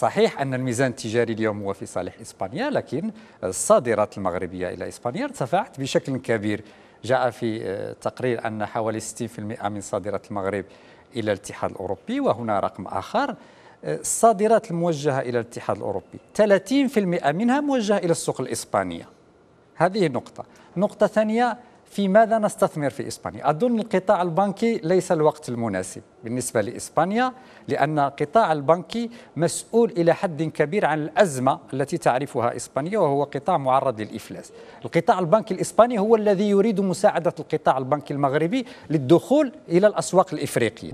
صحيح أن الميزان التجاري اليوم هو في صالح إسبانيا لكن الصادرات المغربية إلى إسبانيا ارتفعت بشكل كبير جاء في آه، تقرير أن حوالي 60% من صادرات المغرب إلى الاتحاد الأوروبي وهنا رقم آخر آه، الصادرات الموجهة إلى الاتحاد الأوروبي 30% منها موجهة إلى السوق الإسبانية هذه نقطة نقطة ثانية في ماذا نستثمر في إسبانيا أظن القطاع البنكي ليس الوقت المناسب بالنسبة لإسبانيا لأن القطاع البنكي مسؤول إلى حد كبير عن الأزمة التي تعرفها إسبانيا وهو قطاع معرض للإفلاس القطاع البنكي الإسباني هو الذي يريد مساعدة القطاع البنكي المغربي للدخول إلى الأسواق الإفريقية